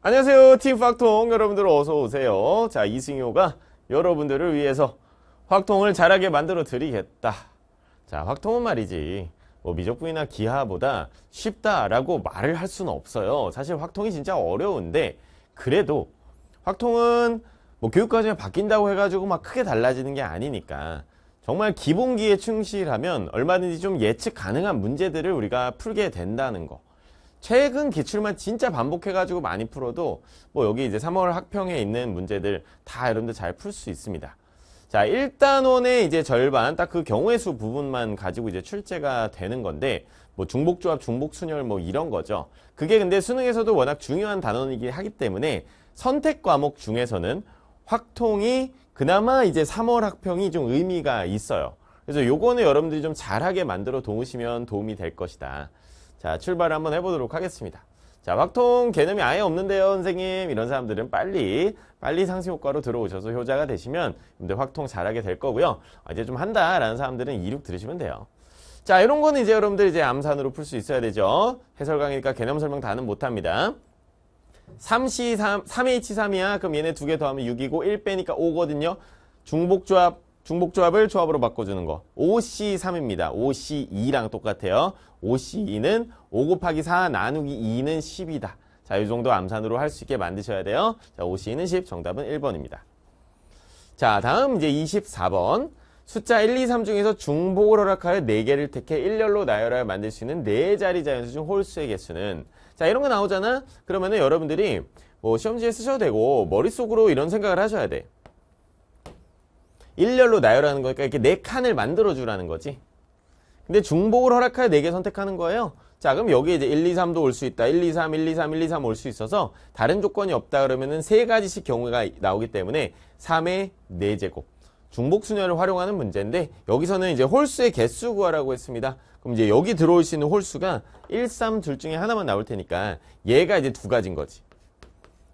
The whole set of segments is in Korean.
안녕하세요 팀확통 여러분들 어서오세요 자 이승효가 여러분들을 위해서 확통을 잘하게 만들어 드리겠다 자 확통은 말이지 뭐 미적분이나 기하보다 쉽다라고 말을 할 수는 없어요 사실 확통이 진짜 어려운데 그래도 확통은 뭐 교육과정이 바뀐다고 해가지고 막 크게 달라지는 게 아니니까 정말 기본기에 충실하면 얼마든지 좀 예측 가능한 문제들을 우리가 풀게 된다는 거 최근 기출만 진짜 반복해가지고 많이 풀어도 뭐 여기 이제 3월 학평에 있는 문제들 다 여러분들 잘 풀 수 있습니다. 자, 1단원의 이제 절반, 딱 그 경우의 수 부분만 가지고 이제 출제가 되는 건데, 뭐 중복조합, 중복순열 뭐 이런 거죠. 그게 근데 수능에서도 워낙 중요한 단원이긴 하기 때문에 선택 과목 중에서는 확통이 그나마 이제 3월 학평이 좀 의미가 있어요. 그래서 요거는 여러분들이 좀 잘하게 만들어 놓으시면 도움이 될 것이다. 자 출발 한번 해보도록 하겠습니다 자 확통 개념이 아예 없는데요 선생님 이런 사람들은 빨리 빨리 상승효과로 들어오셔서 효자가 되시면 근데 확통 잘하게 될 거고요 아, 이제 좀 한다 라는 사람들은 이륙 들으시면 돼요 자 이런 거는 이제 여러분들 이제 암산으로 풀 수 있어야 되죠 해설 강의니까 개념 설명 다는 못합니다 3C3, 3H3이야 그럼 얘네 두 개 더하면 6이고 1 빼니까 5거든요 중복조합 중복조합을 조합으로 바꿔주는 거. OC3입니다. OC2랑 똑같아요. OC2는 5 곱하기 4 나누기 2는 10이다. 자, 이 정도 암산으로 할 수 있게 만드셔야 돼요. 자, OC2는 10, 정답은 1번입니다. 자, 다음 이제 24번. 숫자 1, 2, 3 중에서 중복을 허락하여 4개를 택해 1열로 나열하여 만들 수 있는 4자리 자연수 중 홀수의 개수는 자, 이런 거 나오잖아? 그러면은 여러분들이 뭐 시험지에 쓰셔도 되고 머릿속으로 이런 생각을 하셔야 돼. 일렬로 나열하는 거니까 이렇게 네 칸을 만들어 주라는 거지. 근데 중복을 허락하여 네 개 선택하는 거예요. 자, 그럼 여기 이제 1, 2, 3도 올 수 있다. 1, 2, 3, 1, 2, 3, 1, 2, 3 올 수 있어서 다른 조건이 없다 그러면은 세 가지씩 경우가 나오기 때문에 3의 4제곱. 중복 순열을 활용하는 문제인데 여기서는 이제 홀수의 개수 구하라고 했습니다. 그럼 이제 여기 들어올 수 있는 홀수가 1, 3둘 중에 하나만 나올 테니까 얘가 이제 두 가지인 거지.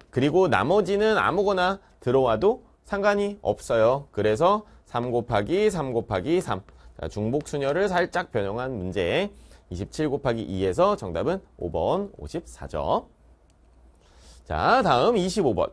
그리고 나머지는 아무거나 들어와도 상관이 없어요. 그래서 3 곱하기 3 곱하기 3 자, 중복순열을 살짝 변형한 문제 27 곱하기 2에서 정답은 5번 54죠. 자 다음 25번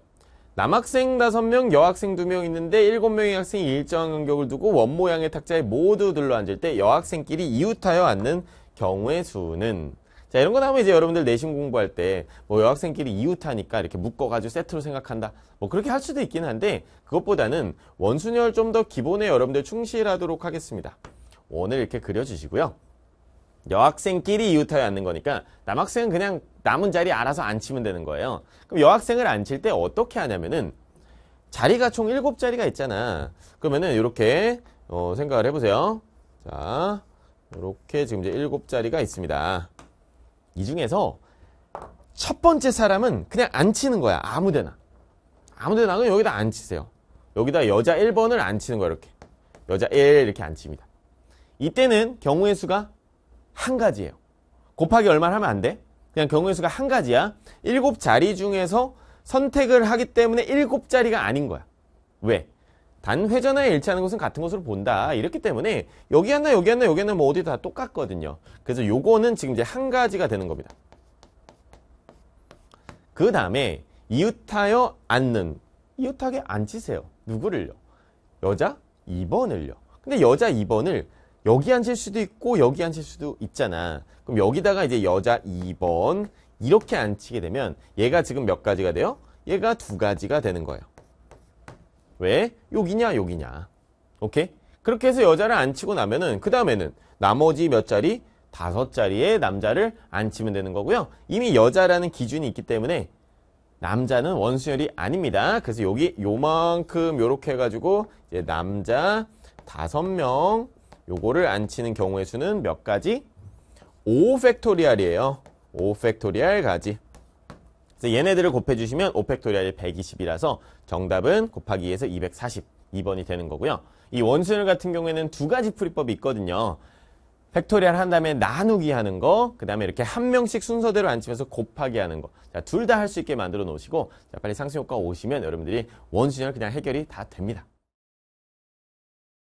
남학생 5명, 여학생 2명 있는데 7명의 학생이 일정한 간격을 두고 원모양의 탁자에 모두 둘러앉을 때 여학생끼리 이웃하여 앉는 경우의 수는 자 이런 거 나오면 이제 여러분들 내신 공부할 때 뭐 여학생끼리 이웃하니까 이렇게 묶어가지고 세트로 생각한다 뭐 그렇게 할 수도 있긴 한데 그것보다는 원순열 좀 더 기본에 여러분들 충실하도록 하겠습니다 원을 이렇게 그려주시고요 여학생끼리 이웃하여 앉는 거니까 남학생은 그냥 남은 자리 알아서 앉히면 되는 거예요 그럼 여학생을 앉힐 때 어떻게 하냐면은 자리가 총 7자리가 있잖아 그러면은 이렇게 어, 생각을 해보세요 자 이렇게 지금 이제 7자리가 있습니다 이 중에서 첫 번째 사람은 그냥 안 치는 거야. 아무데나. 아무데나 그냥 여기다 안 치세요. 여기다 여자 1번을 안 치는 거야. 이렇게. 여자 1 이렇게 안 칩니다. 이때는 경우의 수가 한 가지예요. 곱하기 얼마를 하면 안 돼. 그냥 경우의 수가 한 가지야. 7 자리 중에서 선택을 하기 때문에 7 자리가 아닌 거야. 왜? 단 회전하에 일치하는 것은 같은 것으로 본다. 이렇기 때문에 여기 하나 여기 하나 여기 하나 뭐 어디 다 똑같거든요. 그래서 요거는 지금 이제 한 가지가 되는 겁니다. 그 다음에 이웃하여 앉는 이웃하게 앉히세요. 누구를요? 여자 2번을요. 근데 여자 2번을 여기 앉힐 수도 있고 여기 앉힐 수도 있잖아. 그럼 여기다가 이제 여자 2번 이렇게 앉히게 되면 얘가 지금 몇 가지가 돼요? 얘가 두 가지가 되는 거예요. 왜? 여기냐 여기냐. 오케이? 그렇게 해서 여자를 앉히고 나면은 그 다음에는 나머지 몇 자리? 다섯 자리에 남자를 앉히면 되는 거고요. 이미 여자라는 기준이 있기 때문에 남자는 원수열이 아닙니다. 그래서 여기 요만큼 요렇게 해가지고 이제 남자 다섯 명 요거를 앉히는 경우의 수는 몇 가지? 5 팩토리알이에요. 5 팩토리알 가지. 그래서 얘네들을 곱해주시면 5팩토리얼이 120이라서 정답은 곱하기 2에서 2 4 2번이 되는 거고요. 이 원수열 같은 경우에는 두 가지 풀이법이 있거든요. 팩토리얼 한 다음에 나누기 하는 거, 그 다음에 이렇게 한 명씩 순서대로 앉히면서 곱하기 하는 거. 자, 둘 다 할 수 있게 만들어 놓으시고, 자, 빨리 상승효과 오시면 여러분들이 원수열 그냥 해결이 다 됩니다.